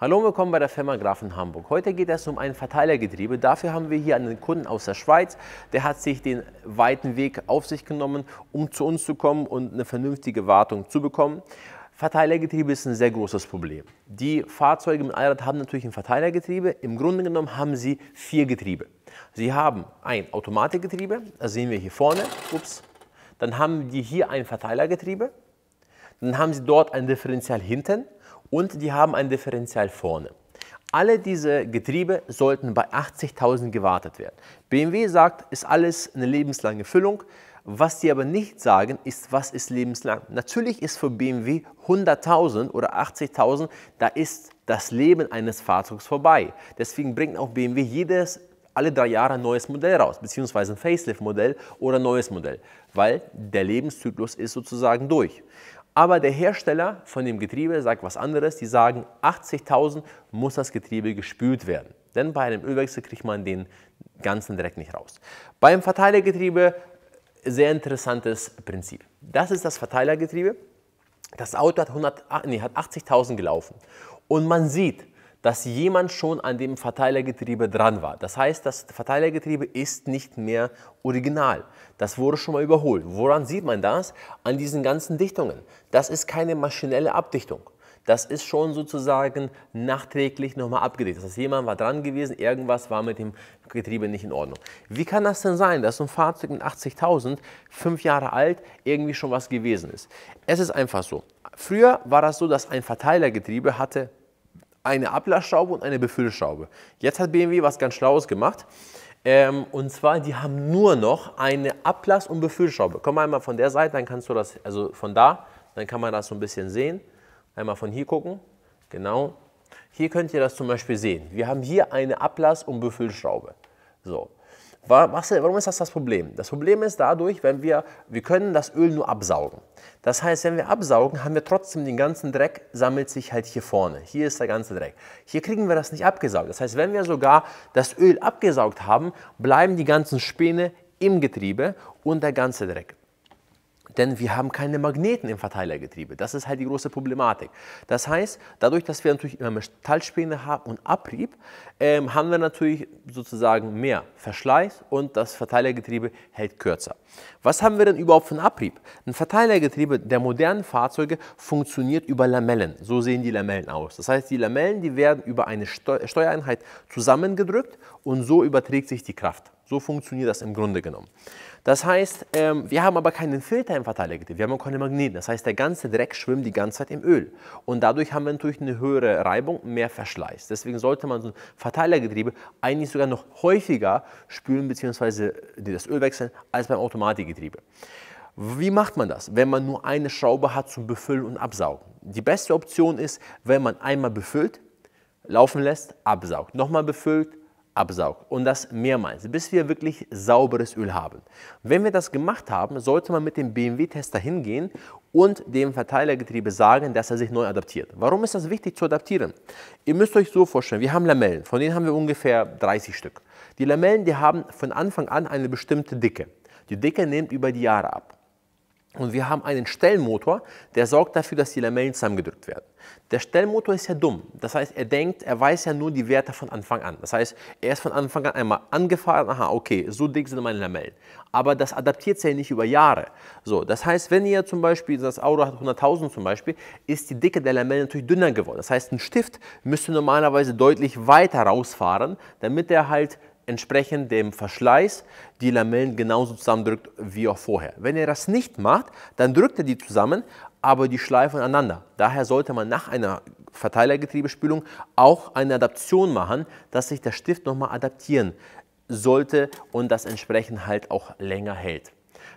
Hallo und willkommen bei der Firma Grafen Hamburg. Heute geht es um ein Verteilergetriebe. Dafür haben wir hier einen Kunden aus der Schweiz. Der hat sich den weiten Weg auf sich genommen, um zu uns zu kommen und eine vernünftige Wartung zu bekommen. Verteilergetriebe ist ein sehr großes Problem. Die Fahrzeuge mit Allrad haben natürlich ein Verteilergetriebe. Im Grunde genommen haben sie vier Getriebe. Sie haben ein Automatikgetriebe, das sehen wir hier vorne. Ups. Dann haben die hier ein Verteilergetriebe. Dann haben sie dort ein Differential hinten und die haben ein Differential vorne. Alle diese Getriebe sollten bei 80.000 gewartet werden. BMW sagt, ist alles eine lebenslange Füllung. Was sie aber nicht sagen, ist, was ist lebenslang. Natürlich ist für BMW 100.000 oder 80.000, da ist das Leben eines Fahrzeugs vorbei. Deswegen bringt auch BMW jedes alle drei Jahre ein neues Modell raus, beziehungsweise ein Facelift-Modell oder ein neues Modell, weil der Lebenszyklus ist sozusagen durch. Aber der Hersteller von dem Getriebe sagt was anderes. Die sagen, 80.000 muss das Getriebe gespült werden. Denn bei einem Ölwechsel kriegt man den ganzen Dreck nicht raus. Beim Verteilergetriebe sehr interessantes Prinzip. Das ist das Verteilergetriebe. Das Auto hat, ah, nee, hat 80.000 gelaufen. Und man sieht, dass jemand schon an dem Verteilergetriebe dran war. Das heißt, das Verteilergetriebe ist nicht mehr original. Das wurde schon mal überholt. Woran sieht man das? An diesen ganzen Dichtungen. Das ist keine maschinelle Abdichtung. Das ist schon sozusagen nachträglich nochmal abgedichtet. Das heißt, jemand war dran gewesen, irgendwas war mit dem Getriebe nicht in Ordnung. Wie kann das denn sein, dass so ein Fahrzeug mit 80.000, fünf Jahre alt, irgendwie schon was gewesen ist? Es ist einfach so. Früher war das so, dass ein Verteilergetriebe hatte eine Ablassschraube und eine Befüllschraube. Jetzt hat BMW was ganz Schlaues gemacht. Ähm, und zwar, die haben nur noch eine Ablass- und Befüllschraube. Komm einmal von der Seite, dann kannst du das, also von da, dann kann man das so ein bisschen sehen. Einmal von hier gucken, genau. Hier könnt ihr das zum Beispiel sehen. Wir haben hier eine Ablass- und Befüllschraube. So, was, warum ist das das Problem? Das Problem ist dadurch, wenn wir, wir können das Öl nur absaugen. Das heißt, wenn wir absaugen, haben wir trotzdem den ganzen Dreck, sammelt sich halt hier vorne. Hier ist der ganze Dreck. Hier kriegen wir das nicht abgesaugt. Das heißt, wenn wir sogar das Öl abgesaugt haben, bleiben die ganzen Späne im Getriebe und der ganze Dreck. Denn wir haben keine Magneten im Verteilergetriebe. Das ist halt die große Problematik. Das heißt, dadurch, dass wir natürlich immer Metallspäne haben und Abrieb, ähm, haben wir natürlich sozusagen mehr Verschleiß und das Verteilergetriebe hält kürzer. Was haben wir denn überhaupt für einen Abrieb? Ein Verteilergetriebe der modernen Fahrzeuge funktioniert über Lamellen. So sehen die Lamellen aus. Das heißt, die Lamellen, die werden über eine Steuereinheit zusammengedrückt und so überträgt sich die Kraft. So funktioniert das im Grunde genommen. Das heißt, ähm, wir haben aber keinen Filter im Verteilergetief, wir haben auch keine Magneten. Das heißt, der ganze Dreck schwimmt die ganze Zeit im Öl. Und dadurch haben wir natürlich eine höhere Reibung, mehr Verschleiß. Deswegen sollte man so ein Verteilergetriebe eigentlich sogar noch häufiger spülen bzw. Äh, das Öl wechseln als beim Automatikgetriebe. Wie macht man das, wenn man nur eine Schraube hat zum Befüllen und Absaugen? Die beste Option ist, wenn man einmal befüllt, laufen lässt, absaugt, nochmal befüllt, absaugt und das mehrmals, bis wir wirklich sauberes Öl haben. Wenn wir das gemacht haben, sollte man mit dem BMW-Tester hingehen und dem Verteilergetriebe sagen, dass er sich neu adaptiert. Warum ist das wichtig zu adaptieren? Ihr müsst euch so vorstellen, wir haben Lamellen, von denen haben wir ungefähr 30 Stück. Die Lamellen, die haben von Anfang an eine bestimmte Dicke. Die Dicke nimmt über die Jahre ab. Und wir haben einen Stellmotor, der sorgt dafür, dass die Lamellen zusammengedrückt werden. Der Stellmotor ist ja dumm. Das heißt, er denkt, er weiß ja nur die Werte von Anfang an. Das heißt, er ist von Anfang an einmal angefahren, aha, okay, so dick sind meine Lamellen. Aber das adaptiert sich ja nicht über Jahre. So, das heißt, wenn ihr zum Beispiel, das Auto hat 100.000 zum Beispiel, ist die Dicke der Lamellen natürlich dünner geworden. Das heißt, ein Stift müsste normalerweise deutlich weiter rausfahren, damit er halt entsprechend dem Verschleiß die Lamellen genauso zusammendrückt wie auch vorher. Wenn er das nicht macht, dann drückt er die zusammen, aber die schleifen aneinander. Daher sollte man nach einer Verteilergetriebespülung auch eine Adaption machen, dass sich der Stift nochmal adaptieren sollte und das entsprechend halt auch länger hält.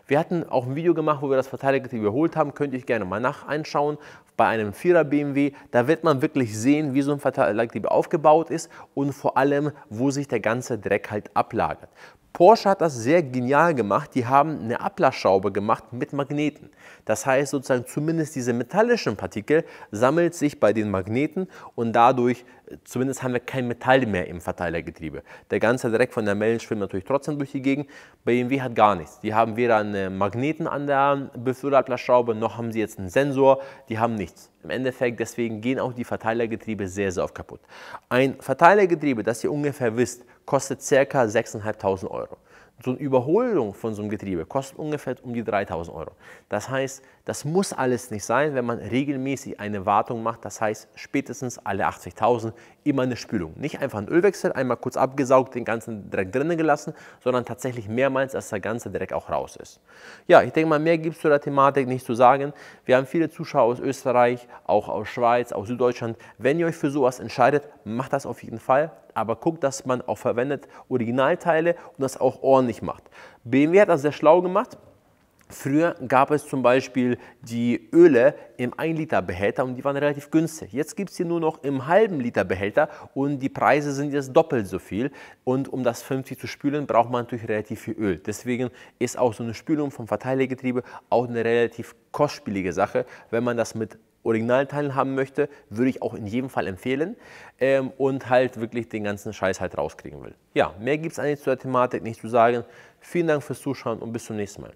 Wir hatten auch ein Video gemacht, wo wir das Verteilergetriebe geholt haben, könnt ihr euch gerne mal nach einschauen. Bei einem 4er BMW, da wird man wirklich sehen, wie so ein Verteilergetriebe aufgebaut ist und vor allem, wo sich der ganze Dreck halt ablagert. Porsche hat das sehr genial gemacht. Die haben eine Ablassschraube gemacht mit Magneten. Das heißt sozusagen zumindest diese metallischen Partikel sammelt sich bei den Magneten und dadurch zumindest haben wir kein Metall mehr im Verteilergetriebe. Der ganze Dreck von der Mellen schwimmt natürlich trotzdem durch die Gegend. BMW hat gar nichts. Die haben weder einen äh, Magneten an der Beförderablassschraube, noch haben sie jetzt einen Sensor. Die haben nichts. Im Endeffekt, deswegen gehen auch die Verteilergetriebe sehr, sehr oft kaputt. Ein Verteilergetriebe, das ihr ungefähr wisst, kostet ca. 6.500 Euro. So eine Überholung von so einem Getriebe kostet ungefähr um die 3000 Euro. Das heißt, das muss alles nicht sein, wenn man regelmäßig eine Wartung macht. Das heißt, spätestens alle 80.000 immer eine Spülung. Nicht einfach ein Ölwechsel, einmal kurz abgesaugt, den ganzen Dreck drinnen gelassen, sondern tatsächlich mehrmals, dass der ganze Dreck auch raus ist. Ja, ich denke mal, mehr gibt es zu der Thematik nicht zu sagen. Wir haben viele Zuschauer aus Österreich, auch aus Schweiz, aus Süddeutschland. Wenn ihr euch für sowas entscheidet, macht das auf jeden Fall aber guckt, dass man auch verwendet Originalteile und das auch ordentlich macht. BMW hat das sehr schlau gemacht. Früher gab es zum Beispiel die Öle im 1-Liter-Behälter und die waren relativ günstig. Jetzt gibt es sie nur noch im halben Liter-Behälter und die Preise sind jetzt doppelt so viel. Und um das 50 zu spülen, braucht man natürlich relativ viel Öl. Deswegen ist auch so eine Spülung vom Verteilergetriebe auch eine relativ kostspielige Sache, wenn man das mit Originalteilen haben möchte, würde ich auch in jedem Fall empfehlen ähm, und halt wirklich den ganzen Scheiß halt rauskriegen will. Ja, mehr gibt es eigentlich zu der Thematik nicht zu sagen. Vielen Dank fürs Zuschauen und bis zum nächsten Mal.